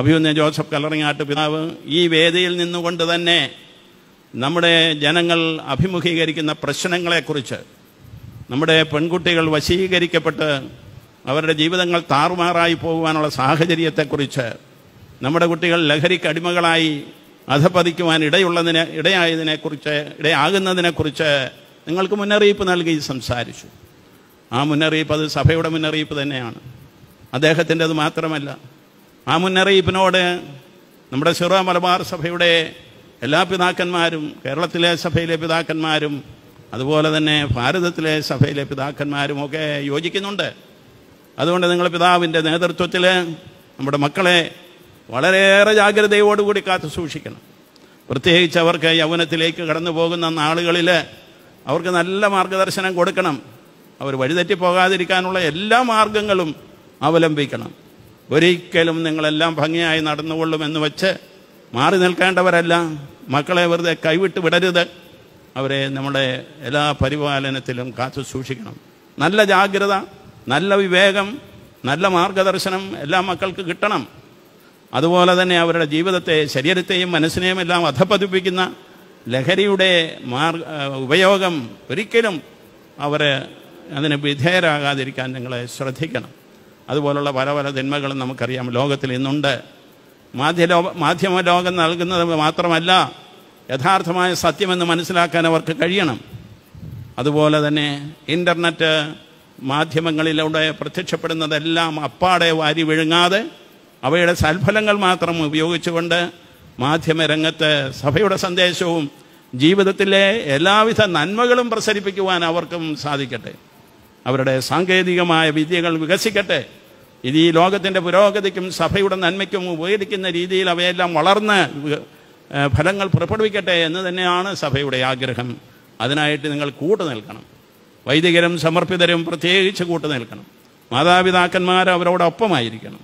അഭിമന്യ ജോസഫ് കലറിങ്ങാട്ട് പിതാവ് ഈ വേദിയിൽ നിന്നുകൊണ്ട് തന്നെ നമ്മുടെ ജനങ്ങൾ അഭിമുഖീകരിക്കുന്ന പ്രശ്നങ്ങളെക്കുറിച്ച് നമ്മുടെ പെൺകുട്ടികൾ വശീകരിക്കപ്പെട്ട് അവരുടെ ജീവിതങ്ങൾ താറുമാറായി പോകുവാനുള്ള സാഹചര്യത്തെക്കുറിച്ച് നമ്മുടെ കുട്ടികൾ ലഹരിക്ക് അടിമകളായി അധപതിക്കുവാൻ ഇടയുള്ളതിനെ ഇടയായതിനെക്കുറിച്ച് ഇടയാകുന്നതിനെക്കുറിച്ച് നിങ്ങൾക്ക് മുന്നറിയിപ്പ് നൽകി സംസാരിച്ചു ആ മുന്നറിയിപ്പ് അത് സഭയുടെ മുന്നറിയിപ്പ് തന്നെയാണ് അത് മാത്രമല്ല ആ മുന്നറിയിപ്പിനോട് നമ്മുടെ സിറോ മലബാർ സഭയുടെ എല്ലാ പിതാക്കന്മാരും കേരളത്തിലെ സഭയിലെ പിതാക്കന്മാരും അതുപോലെ തന്നെ ഭാരതത്തിലെ സഭയിലെ പിതാക്കന്മാരും ഒക്കെ യോജിക്കുന്നുണ്ട് അതുകൊണ്ട് നിങ്ങൾ പിതാവിൻ്റെ നേതൃത്വത്തിൽ നമ്മുടെ മക്കളെ വളരെയേറെ ജാഗ്രതയോടുകൂടി കാത്തു സൂക്ഷിക്കണം പ്രത്യേകിച്ച് അവർക്ക് യൗവനത്തിലേക്ക് കടന്നു പോകുന്ന നാളുകളിൽ അവർക്ക് നല്ല മാർഗദർശനം കൊടുക്കണം അവർ വഴിതെറ്റി പോകാതിരിക്കാനുള്ള എല്ലാ മാർഗങ്ങളും അവലംബിക്കണം ഒരിക്കലും നിങ്ങളെല്ലാം ഭംഗിയായി എന്ന് വെച്ച് മാറി നിൽക്കേണ്ടവരല്ല മക്കളെ വെറുതെ കൈവിട്ട് വിടരുത് അവരെ നമ്മുടെ എല്ലാ പരിപാലനത്തിലും കാത്തു സൂക്ഷിക്കണം നല്ല ജാഗ്രത നല്ല വിവേകം നല്ല മാർഗദർശനം എല്ലാ മക്കൾക്ക് കിട്ടണം അതുപോലെ തന്നെ അവരുടെ ജീവിതത്തെ ശരീരത്തെയും മനസ്സിനെയും എല്ലാം അധപ്പതിപ്പിക്കുന്ന ലഹരിയുടെ മാർഗ ഉപയോഗം ഒരിക്കലും അവർ അതിന് വിധേയരാകാതിരിക്കാൻ നിങ്ങളെ ശ്രദ്ധിക്കണം അതുപോലുള്ള പല പല തിന്മകളും നമുക്കറിയാം ലോകത്തിൽ ഇന്നുണ്ട് മാധ്യമ ലോകം നൽകുന്നത് മാത്രമല്ല യഥാർത്ഥമായ സത്യമെന്ന് മനസ്സിലാക്കാൻ അവർക്ക് കഴിയണം അതുപോലെ തന്നെ ഇൻ്റർനെറ്റ് മാധ്യമങ്ങളിലൂടെ പ്രത്യക്ഷപ്പെടുന്നതെല്ലാം അപ്പാടെ വാരി വിഴുങ്ങാതെ അവയുടെ സൽഫലങ്ങൾ മാത്രം ഉപയോഗിച്ചുകൊണ്ട് മാധ്യമരംഗത്ത് സഭയുടെ സന്ദേശവും ജീവിതത്തിലെ എല്ലാവിധ നന്മകളും പ്രസരിപ്പിക്കുവാൻ അവർക്കും സാധിക്കട്ടെ അവരുടെ സാങ്കേതികമായ വിദ്യകൾ വികസിക്കട്ടെ ഇത് ഈ ലോകത്തിൻ്റെ പുരോഗതിക്കും സഭയുടെ നന്മയ്ക്കും ഉപകരിക്കുന്ന രീതിയിൽ അവയെല്ലാം വളർന്ന് ഫലങ്ങൾ പുറപ്പെടുവിക്കട്ടെ എന്ന് തന്നെയാണ് സഭയുടെ ആഗ്രഹം അതിനായിട്ട് നിങ്ങൾ കൂട്ടു നിൽക്കണം വൈദികരും സമർപ്പിതരും പ്രത്യേകിച്ച് കൂട്ടു നിൽക്കണം മാതാപിതാക്കന്മാർ അവരോടൊപ്പമായിരിക്കണം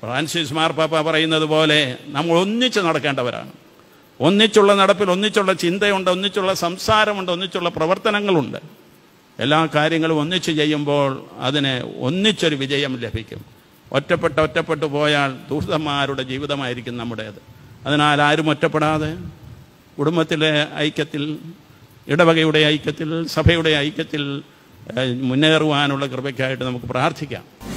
ഫ്രാൻസിസ് മാർപ്പാപ്പ പറയുന്നത് പോലെ നമ്മൾ ഒന്നിച്ച് നടക്കേണ്ടവരാണ് ഒന്നിച്ചുള്ള നടപ്പിൽ ഒന്നിച്ചുള്ള ചിന്തയുണ്ട് ഒന്നിച്ചുള്ള സംസാരമുണ്ട് ഒന്നിച്ചുള്ള പ്രവർത്തനങ്ങളുണ്ട് എല്ലാ കാര്യങ്ങളും ഒന്നിച്ച് ചെയ്യുമ്പോൾ അതിന് ഒന്നിച്ചൊരു വിജയം ലഭിക്കും ഒറ്റപ്പെട്ട് ഒറ്റപ്പെട്ടു പോയാൽ ദൂഷിതന്മാരുടെ ജീവിതമായിരിക്കും നമ്മുടേത് അതിനാൽ ആരും ഒറ്റപ്പെടാതെ കുടുംബത്തിലെ ഐക്യത്തിൽ ഇടവകയുടെ ഐക്യത്തിൽ സഭയുടെ ഐക്യത്തിൽ മുന്നേറുവാനുള്ള കൃപയ്ക്കായിട്ട് നമുക്ക് പ്രാർത്ഥിക്കാം